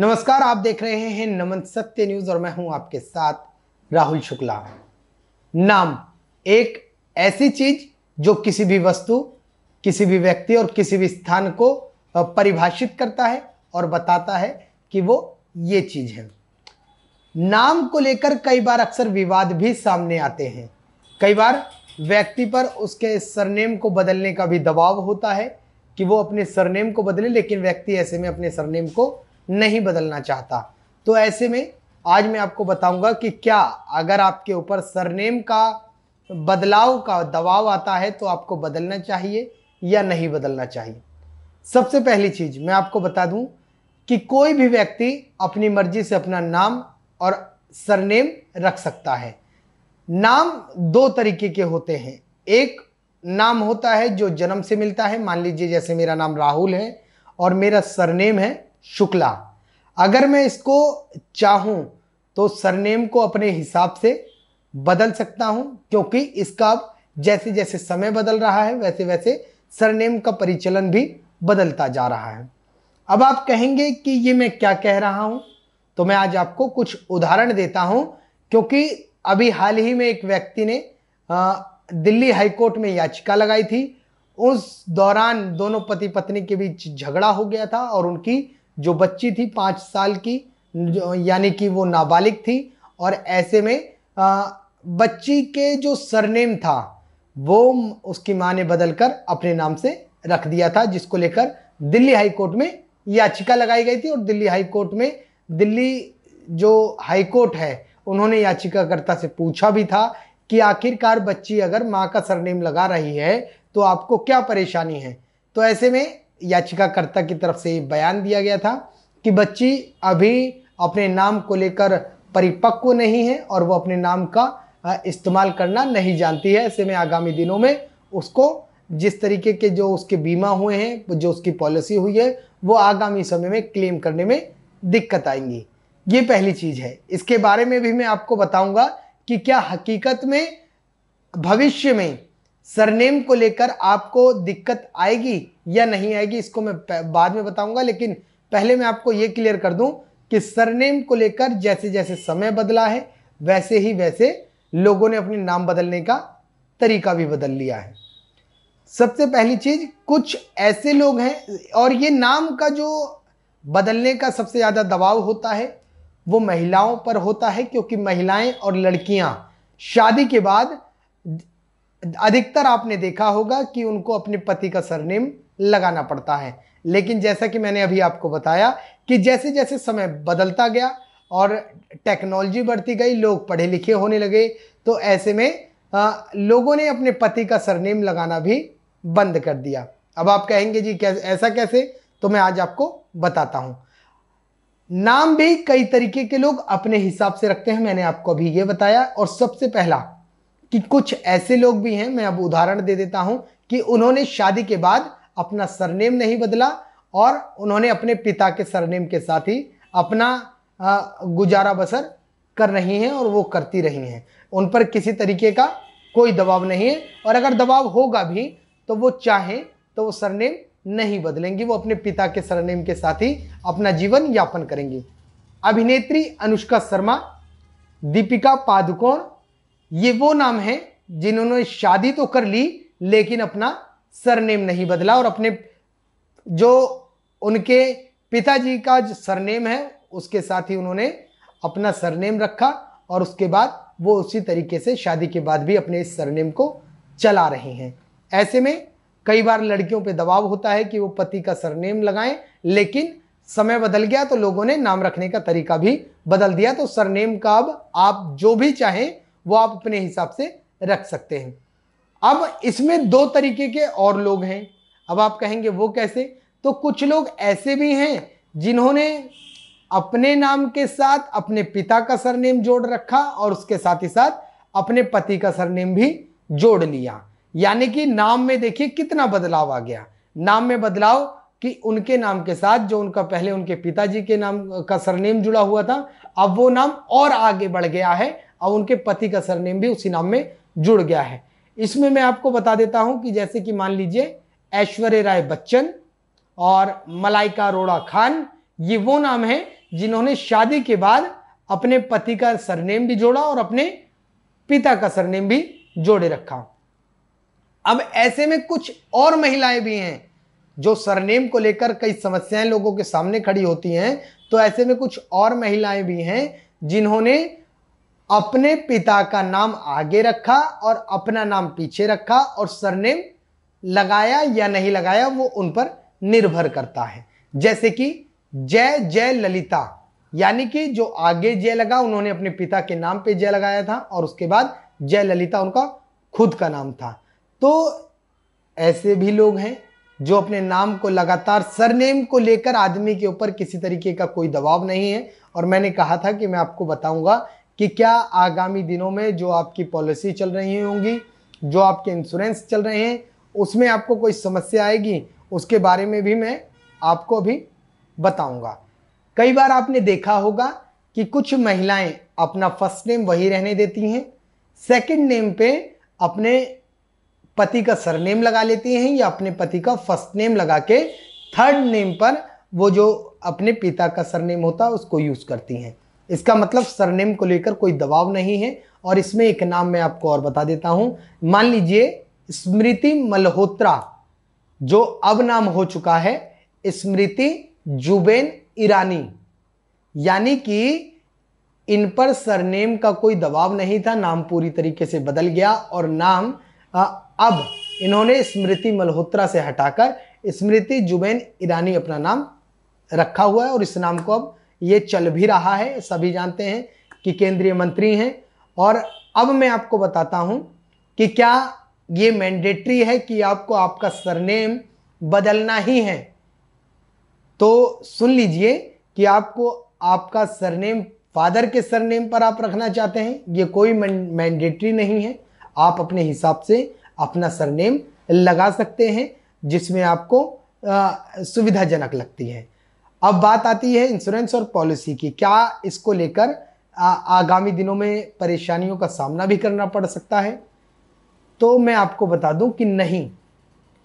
नमस्कार आप देख रहे हैं नमन सत्य न्यूज और मैं हूं आपके साथ राहुल शुक्ला नाम एक ऐसी चीज जो किसी भी वस्तु किसी भी व्यक्ति और किसी भी स्थान को परिभाषित करता है और बताता है कि वो ये चीज है नाम को लेकर कई बार अक्सर विवाद भी सामने आते हैं कई बार व्यक्ति पर उसके सरनेम को बदलने का भी दबाव होता है कि वो अपने सरनेम को बदले लेकिन व्यक्ति ऐसे में अपने सरनेम को नहीं बदलना चाहता तो ऐसे में आज मैं आपको बताऊंगा कि क्या अगर आपके ऊपर सरनेम का बदलाव का दबाव आता है तो आपको बदलना चाहिए या नहीं बदलना चाहिए सबसे पहली चीज मैं आपको बता दूं कि कोई भी व्यक्ति अपनी मर्जी से अपना नाम और सरनेम रख सकता है नाम दो तरीके के होते हैं एक नाम होता है जो जन्म से मिलता है मान लीजिए जैसे मेरा नाम राहुल है और मेरा सरनेम है शुक्ला अगर मैं इसको चाहूँ तो सरनेम को अपने हिसाब से बदल सकता हूँ क्योंकि इसका जैसे जैसे समय बदल रहा है वैसे वैसे सरनेम का परिचलन भी बदलता जा रहा है अब आप कहेंगे कि ये मैं क्या कह रहा हूँ तो मैं आज आपको कुछ उदाहरण देता हूँ क्योंकि अभी हाल ही में एक व्यक्ति ने दिल्ली हाईकोर्ट में याचिका लगाई थी उस दौरान दोनों पति पत्नी के बीच झगड़ा हो गया था और उनकी जो बच्ची थी पाँच साल की यानी कि वो नाबालिग थी और ऐसे में आ, बच्ची के जो सरनेम था वो उसकी मां ने बदलकर अपने नाम से रख दिया था जिसको लेकर दिल्ली हाई कोर्ट में याचिका लगाई गई थी और दिल्ली हाई कोर्ट में दिल्ली जो हाई कोर्ट है उन्होंने याचिकाकर्ता से पूछा भी था कि आखिरकार बच्ची अगर माँ का सरनेम लगा रही है तो आपको क्या परेशानी है तो ऐसे में याचिकाकर्ता की तरफ से बयान दिया गया था कि बच्ची अभी अपने नाम को लेकर परिपक्व नहीं है और वो अपने नाम का इस्तेमाल करना नहीं जानती है ऐसे में आगामी दिनों में उसको जिस तरीके के जो उसके बीमा हुए हैं जो उसकी पॉलिसी हुई है वो आगामी समय में क्लेम करने में दिक्कत आएंगी ये पहली चीज़ है इसके बारे में भी मैं आपको बताऊंगा कि क्या हकीकत में भविष्य में सरनेम को लेकर आपको दिक्कत आएगी या नहीं आएगी इसको मैं बाद में बताऊंगा लेकिन पहले मैं आपको ये क्लियर कर दूं कि सरनेम को लेकर जैसे जैसे समय बदला है वैसे ही वैसे लोगों ने अपने नाम बदलने का तरीका भी बदल लिया है सबसे पहली चीज कुछ ऐसे लोग हैं और ये नाम का जो बदलने का सबसे ज़्यादा दबाव होता है वो महिलाओं पर होता है क्योंकि महिलाएं और लड़कियां शादी के बाद अधिकतर आपने देखा होगा कि उनको अपने पति का सरनेम लगाना पड़ता है लेकिन जैसा कि मैंने अभी आपको बताया कि जैसे जैसे समय बदलता गया और टेक्नोलॉजी बढ़ती गई लोग पढ़े लिखे होने लगे तो ऐसे में आ, लोगों ने अपने पति का सरनेम लगाना भी बंद कर दिया अब आप कहेंगे जी कैसे ऐसा कैसे तो मैं आज आपको बताता हूँ नाम भी कई तरीके के लोग अपने हिसाब से रखते हैं मैंने आपको अभी ये बताया और सबसे पहला कि कुछ ऐसे लोग भी हैं मैं अब उदाहरण दे देता हूं कि उन्होंने शादी के बाद अपना सरनेम नहीं बदला और उन्होंने अपने पिता के सरनेम के साथ ही अपना गुजारा बसर कर रही हैं और वो करती रही हैं उन पर किसी तरीके का कोई दबाव नहीं है और अगर दबाव होगा भी तो वो चाहें तो वो सरनेम नहीं बदलेंगी वो अपने पिता के सरनेम के साथ ही अपना जीवन यापन करेंगी अभिनेत्री अनुष्का शर्मा दीपिका पादुकोण ये वो नाम है जिन्होंने शादी तो कर ली लेकिन अपना सरनेम नहीं बदला और अपने जो उनके पिताजी का जो सरनेम है उसके साथ ही उन्होंने अपना सरनेम रखा और उसके बाद वो उसी तरीके से शादी के बाद भी अपने इस सरनेम को चला रहे हैं ऐसे में कई बार लड़कियों पे दबाव होता है कि वो पति का सरनेम लगाएं लेकिन समय बदल गया तो लोगों ने नाम रखने का तरीका भी बदल दिया तो सरनेम का अब आप जो भी चाहें वो आप अपने हिसाब से रख सकते हैं अब इसमें दो तरीके के और लोग हैं अब आप कहेंगे वो कैसे तो कुछ लोग ऐसे भी हैं जिन्होंने अपने नाम के साथ अपने पिता का सरनेम जोड़ रखा और उसके साथ ही साथ अपने पति का सरनेम भी जोड़ लिया यानी कि नाम में देखिए कितना बदलाव आ गया नाम में बदलाव कि उनके नाम के साथ जो उनका पहले उनके पिताजी के नाम का सरनेम जुड़ा हुआ था अब वो नाम और आगे बढ़ गया है और उनके पति का सरनेम भी उसी नाम में जुड़ गया है इसमें मैं आपको बता देता हूं कि जैसे कि मान लीजिए ऐश्वर्य राय बच्चन और मलाइका अरोड़ा खान ये वो नाम है जिन्होंने शादी के बाद अपने पति का सरनेम भी जोड़ा और अपने पिता का सरनेम भी जोड़े रखा अब ऐसे में कुछ और महिलाएं भी हैं जो सरनेम को लेकर कई समस्याएं लोगों के सामने खड़ी होती हैं तो ऐसे में कुछ और महिलाएं भी हैं जिन्होंने अपने पिता का नाम आगे रखा और अपना नाम पीछे रखा और सरनेम लगाया या नहीं लगाया वो उन पर निर्भर करता है जैसे कि जय जय ललिता यानी कि जो आगे जय लगा उन्होंने अपने पिता के नाम पे जय लगाया था और उसके बाद जय ललिता उनका खुद का नाम था तो ऐसे भी लोग हैं जो अपने नाम को लगातार सरनेम को लेकर आदमी के ऊपर किसी तरीके का कोई दबाव नहीं है और मैंने कहा था कि मैं आपको बताऊंगा कि क्या आगामी दिनों में जो आपकी पॉलिसी चल रही होंगी जो आपके इंश्योरेंस चल रहे हैं उसमें आपको कोई समस्या आएगी उसके बारे में भी मैं आपको भी बताऊंगा कई बार आपने देखा होगा कि कुछ महिलाएं अपना फर्स्ट नेम वही रहने देती हैं सेकंड नेम पे अपने पति का सरनेम लगा लेती हैं या अपने पति का फर्स्ट नेम लगा के थर्ड नेम पर वो जो अपने पिता का सरनेम होता है उसको यूज़ करती हैं इसका मतलब सरनेम को लेकर कोई दबाव नहीं है और इसमें एक नाम मैं आपको और बता देता हूं मान लीजिए स्मृति मल्होत्रा जो अब नाम हो चुका है स्मृति जुबेन ईरानी यानी कि इन पर सरनेम का कोई दबाव नहीं था नाम पूरी तरीके से बदल गया और नाम अब इन्होंने स्मृति मल्होत्रा से हटाकर स्मृति जुबेन ईरानी अपना नाम रखा हुआ है और इस नाम को अब ये चल भी रहा है सभी जानते हैं कि केंद्रीय मंत्री हैं और अब मैं आपको बताता हूं कि क्या ये मैंडेटरी है कि आपको आपका सरनेम बदलना ही है तो सुन लीजिए कि आपको आपका सरनेम फादर के सरनेम पर आप रखना चाहते हैं ये कोई मैंडेटरी नहीं है आप अपने हिसाब से अपना सरनेम लगा सकते हैं जिसमें आपको सुविधाजनक लगती है अब बात आती है इंश्योरेंस और पॉलिसी की क्या इसको लेकर आगामी दिनों में परेशानियों का सामना भी करना पड़ सकता है तो मैं आपको बता दूं कि नहीं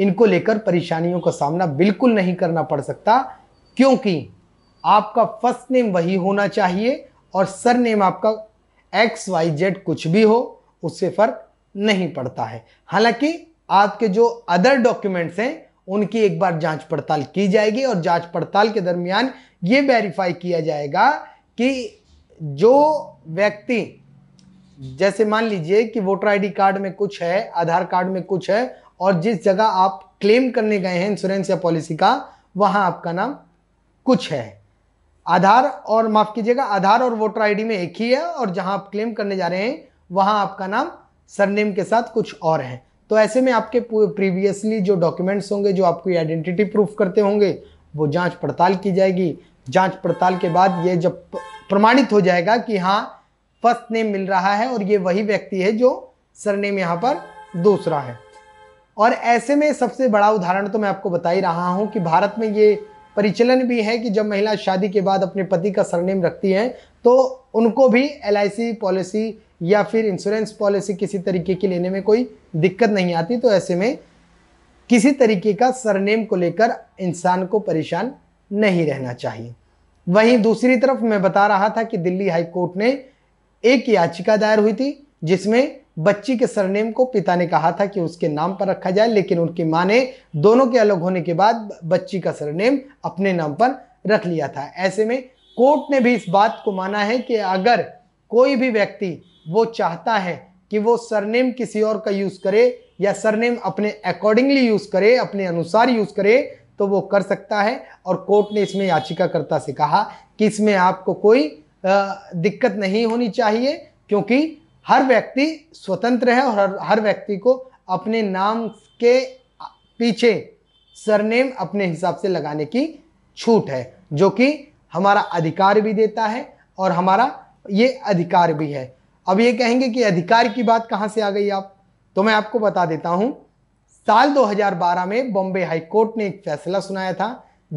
इनको लेकर परेशानियों का सामना बिल्कुल नहीं करना पड़ सकता क्योंकि आपका फर्स्ट नेम वही होना चाहिए और सर नेम आपका एक्स वाई जेड कुछ भी हो उससे फर्क नहीं पड़ता है हालांकि आपके जो अदर डॉक्यूमेंट्स हैं उनकी एक बार जांच पड़ताल की जाएगी और जांच पड़ताल के दरमियान ये वेरीफाई किया जाएगा कि जो व्यक्ति जैसे मान लीजिए कि वोटर आईडी कार्ड में कुछ है आधार कार्ड में कुछ है और जिस जगह आप क्लेम करने गए हैं इंश्योरेंस या पॉलिसी का वहां आपका नाम कुछ है आधार और माफ कीजिएगा आधार और वोटर आईडी में एक ही है और जहां आप क्लेम करने जा रहे हैं वहां आपका नाम सरनेम के साथ कुछ और है तो ऐसे में आपके प्रीवियसली जो डॉक्यूमेंट्स होंगे जो आपकी आइडेंटिटी प्रूफ करते होंगे वो जांच पड़ताल की जाएगी जांच पड़ताल के बाद ये जब प्रमाणित हो जाएगा कि हाँ फर्स्ट नेम मिल रहा है और ये वही व्यक्ति है जो सरनेम यहाँ पर दूसरा है और ऐसे में सबसे बड़ा उदाहरण तो मैं आपको बता ही रहा हूँ कि भारत में ये परिचलन भी है कि जब महिला शादी के बाद अपने पति का सरनेम रखती हैं तो उनको भी एल पॉलिसी या फिर इंश्योरेंस पॉलिसी किसी तरीके की लेने में कोई दिक्कत नहीं आती तो ऐसे में किसी तरीके का सरनेम को लेकर इंसान को परेशान नहीं रहना चाहिए वहीं दूसरी तरफ मैं बता रहा था कि दिल्ली हाई कोर्ट ने एक याचिका दायर हुई थी जिसमें बच्ची के सरनेम को पिता ने कहा था कि उसके नाम पर रखा जाए लेकिन उनकी मां ने दोनों के अलग होने के बाद बच्ची का सरनेम अपने नाम पर रख लिया था ऐसे में कोर्ट ने भी इस बात को माना है कि अगर कोई भी व्यक्ति वो चाहता है कि वो सरनेम किसी और का यूज करे या सरनेम अपने अकॉर्डिंगली यूज करे अपने अनुसार यूज करे तो वो कर सकता है और कोर्ट ने इसमें याचिकाकर्ता से कहा कि इसमें आपको कोई दिक्कत नहीं होनी चाहिए क्योंकि हर व्यक्ति स्वतंत्र है और हर हर व्यक्ति को अपने नाम के पीछे सरनेम अपने हिसाब से लगाने की छूट है जो कि हमारा अधिकार भी देता है और हमारा ये अधिकार भी है अब ये कहेंगे कि अधिकार की बात कहां से आ गई आप तो मैं आपको बता देता हूं साल 2012 में बॉम्बे हाई कोर्ट ने एक फैसला सुनाया था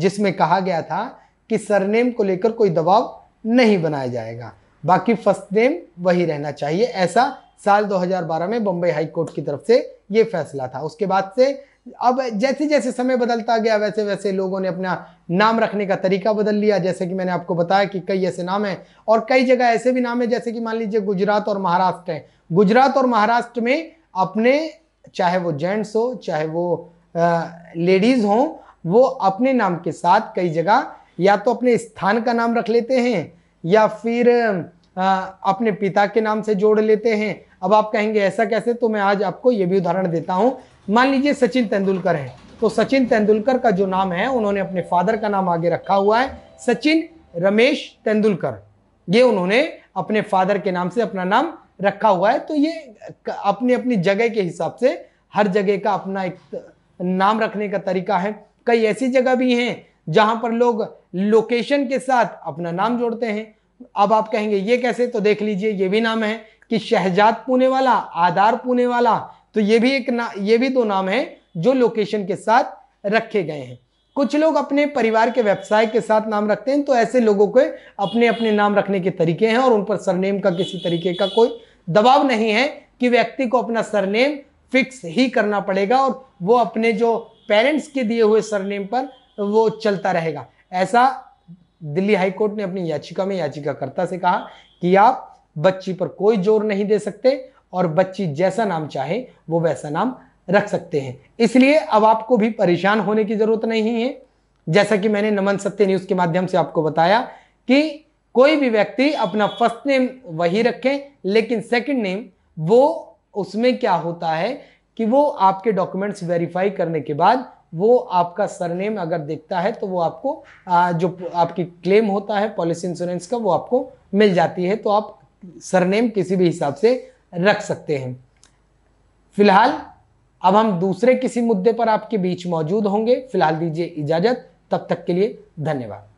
जिसमें कहा गया था कि सरनेम को लेकर कोई दबाव नहीं बनाया जाएगा बाकी फर्स्ट नेम वही रहना चाहिए ऐसा साल 2012 में बंबई हाई कोर्ट की तरफ से ये फैसला था उसके बाद से अब जैसे जैसे समय बदलता गया वैसे वैसे लोगों ने अपना नाम रखने का तरीका बदल लिया जैसे कि मैंने आपको बताया कि कई ऐसे नाम हैं और कई जगह ऐसे भी नाम है जैसे कि मान लीजिए गुजरात और महाराष्ट्र हैं गुजरात और महाराष्ट्र में अपने चाहे वो जेंट्स हो चाहे वो लेडीज़ हो वो अपने नाम के साथ कई जगह या तो अपने स्थान का नाम रख लेते हैं या फिर अपने पिता के नाम से जोड़ लेते हैं अब आप कहेंगे ऐसा कैसे तो मैं आज आपको ये भी उदाहरण देता हूँ मान लीजिए सचिन तेंदुलकर है तो सचिन तेंदुलकर का जो नाम है उन्होंने अपने फादर का नाम आगे रखा हुआ है सचिन रमेश तेंदुलकर ये उन्होंने अपने फादर के नाम से अपना नाम रखा हुआ है तो ये अपनी अपनी जगह के हिसाब से हर जगह का अपना एक नाम रखने का तरीका है कई ऐसी जगह भी हैं जहां पर लोग लोकेशन के साथ अपना नाम जोड़ते हैं अब आप कहेंगे ये कैसे तो देख लीजिए ये भी नाम है कि शहजाद पुणे वाला आधार पुणे वाला तो ये भी एक ना ये भी दो नाम है जो लोकेशन के साथ रखे गए हैं कुछ लोग अपने परिवार के व्यवसाय के साथ नाम रखते हैं तो ऐसे लोगों के अपने अपने नाम रखने के तरीके हैं और उन पर सरनेम का किसी तरीके का कोई दबाव नहीं है कि व्यक्ति को अपना सरनेम फिक्स ही करना पड़ेगा और वो अपने जो पेरेंट्स के दिए हुए सरनेम पर वो चलता रहेगा ऐसा दिल्ली हाईकोर्ट ने अपनी याचिका में याचिकाकर्ता से कहा कि आप बच्ची पर कोई जोर नहीं दे सकते और बच्ची जैसा नाम चाहे वो वैसा नाम रख सकते हैं इसलिए अब आपको भी परेशान होने की जरूरत नहीं है जैसा कि मैंने नमन सत्य न्यूज के माध्यम से आपको बताया कि कोई भी व्यक्ति अपना फर्स्ट नेम वही रखे लेकिन सेकंड नेम वो उसमें क्या होता है कि वो आपके डॉक्यूमेंट्स वेरीफाई करने के बाद वो आपका सरनेम अगर देखता है तो वो आपको आ, जो आपकी क्लेम होता है पॉलिसी इंश्योरेंस का वो आपको मिल जाती है तो आप सरनेम किसी भी हिसाब से रख सकते हैं फिलहाल अब हम दूसरे किसी मुद्दे पर आपके बीच मौजूद होंगे फिलहाल दीजिए इजाज़त तब तक के लिए धन्यवाद